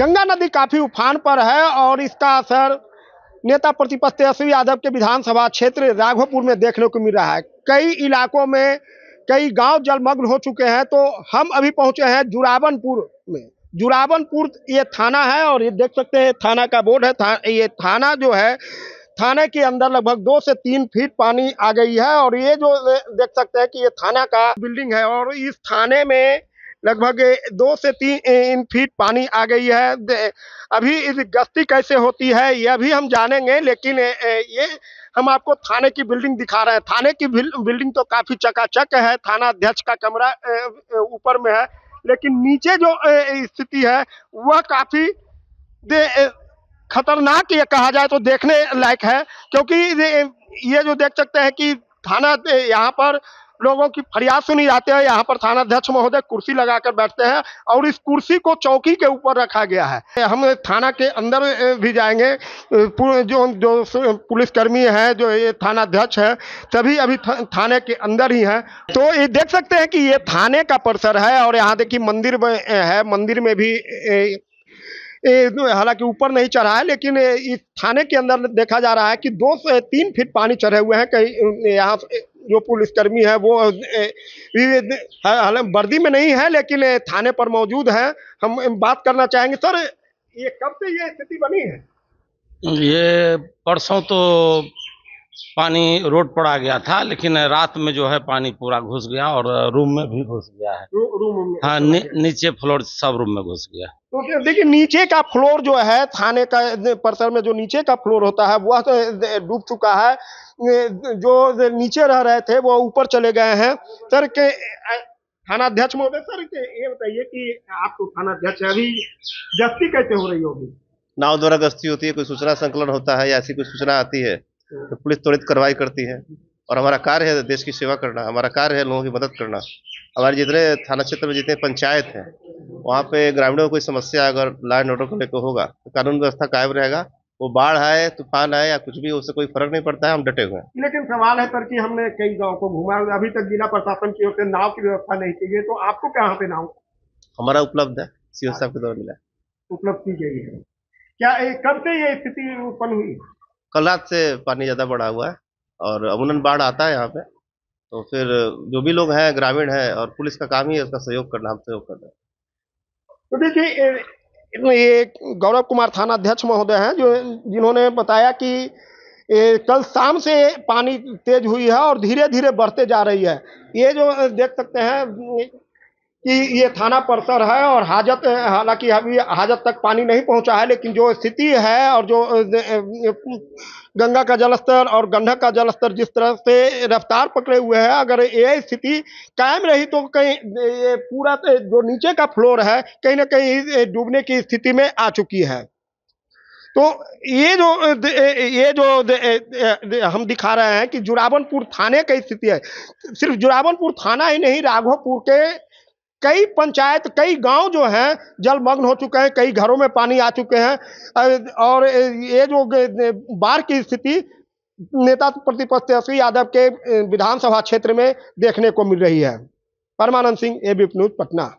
गंगा नदी काफ़ी उफान पर है और इसका असर नेता प्रतिपक्ष तेजस्वी यादव के विधानसभा क्षेत्र राघोपुर में देखने को मिल रहा है कई इलाकों में कई गांव जलमग्न हो चुके हैं तो हम अभी पहुंचे हैं जुरावनपुर में जुरावनपुर ये थाना है और ये देख सकते हैं थाना का बोर्ड है था, ये थाना जो है थाने के अंदर लगभग दो से तीन फीट पानी आ गई है और ये जो देख सकते हैं कि ये थाना का बिल्डिंग है और इस थाने में लगभग दो से तीन इन फीट पानी आ गई है अभी इस गश्ती कैसे होती है यह भी हम जानेंगे लेकिन ये हम आपको थाने की बिल्डिंग दिखा रहे हैं थाने की बिल्डिंग तो काफ़ी चकाचक है थाना अध्यक्ष का कमरा ऊपर में है लेकिन नीचे जो स्थिति है वह काफ़ी खतरनाक ये कहा जाए तो देखने लायक है क्योंकि ये जो देख सकते हैं कि थाना यहाँ पर लोगों की फरियाद सुनी जाती है यहाँ पर थाना अध्यक्ष महोदय कुर्सी लगाकर बैठते हैं और इस कुर्सी को चौकी के ऊपर रखा गया है हम थाना के अंदर भी जाएंगे जो जो पुलिसकर्मी है जो ये थानाध्यक्ष है सभी अभी थाने के अंदर ही है तो ये देख सकते हैं कि ये थाने का परिसर है और यहाँ देखिए मंदिर है मंदिर में भी हालांकि ऊपर नहीं चढ़ा है लेकिन इस थाने के अंदर देखा जा रहा है कि दो से तीन फीट पानी चढ़े हुए हैं कहीं यहाँ जो पुलिसकर्मी है वो हालांकि वर्दी में नहीं है लेकिन थाने पर मौजूद है हम बात करना चाहेंगे सर ये कब से ये स्थिति बनी है ये परसों तो पानी रोड पर आ गया था लेकिन रात में जो है पानी पूरा घुस गया और रूम में भी घुस गया है रूम में हाँ नी, नीचे फ्लोर सब रूम में घुस गया तो देखिए नीचे का फ्लोर जो है थाने का परिसर में जो नीचे का फ्लोर होता है वह तो, डूब चुका है जो नीचे रह रहे थे वो ऊपर चले गए हैं सर के थाना अध्यक्ष महोदय सर ये बताइए कि आपको थाना अध्यक्ष अभी जस्ती कैसे हो रही होगी नाव द्वारा गश्ती होती है कोई सूचना संकलन होता है या ऐसी कोई सूचना आती है तो पुलिस त्वरित कार्रवाई करती है और हमारा कार्य है देश की सेवा करना हमारा कार्य है लोगों की मदद करना हमारे जितने थाना क्षेत्र में जितने पंचायत हैं वहाँ पे ग्रामीणों को कोई समस्या अगर लाइन एंड ऑर्डर को लेकर होगा तो कानून व्यवस्था कायम रहेगा वो बाढ़ आए तूफान आए या कुछ भी उससे कोई फर्क नहीं पड़ता है हम डटे हुए हैं लेकिन सवाल है सर कि हमने कई गांव को घुमा अभी तक जिला प्रशासन की ओर से नाव की व्यवस्था नहीं की गई तो आपको कहाँ पे नाव हमारा उपलब्ध है सीओ साहब के द्वारा मिला उपलब्ध की गई है क्या कब से ये स्थिति उत्पन्न हुई कल रात से पानी ज़्यादा बढ़ा हुआ है और अमूनन बाढ़ आता है यहाँ पे तो फिर जो भी लोग हैं ग्रामीण हैं और पुलिस का काम ही है उसका सहयोग करना हम सहयोग कर रहे हैं तो देखिए ये गौरव कुमार थाना अध्यक्ष महोदय हैं जो जिन्होंने बताया कि ए, कल शाम से पानी तेज हुई है और धीरे धीरे बढ़ते जा रही है ये जो देख सकते हैं कि ये थाना परिसर है और हाजत हालांकि अभी हाजत तक पानी नहीं पहुंचा है लेकिन जो स्थिति है और जो गंगा का जलस्तर और गंडक का जलस्तर जिस तरह से रफ्तार पकड़े हुए है अगर ये स्थिति कायम रही तो कहीं पूरा तो जो नीचे का फ्लोर है कहीं ना कहीं डूबने की स्थिति में आ चुकी है तो ये जो ये जो हम दिखा रहे हैं कि जुरावनपुर थाने की स्थिति है सिर्फ जुरावनपुर थाना ही नहीं राघोपुर के कई पंचायत कई गांव जो हैं जलमग्न हो चुके हैं कई घरों में पानी आ चुके हैं और ये जो बाढ़ की स्थिति नेता प्रतिपक्ष तेजस्वी यादव के विधानसभा क्षेत्र में देखने को मिल रही है Parmanand Singh A B news Patna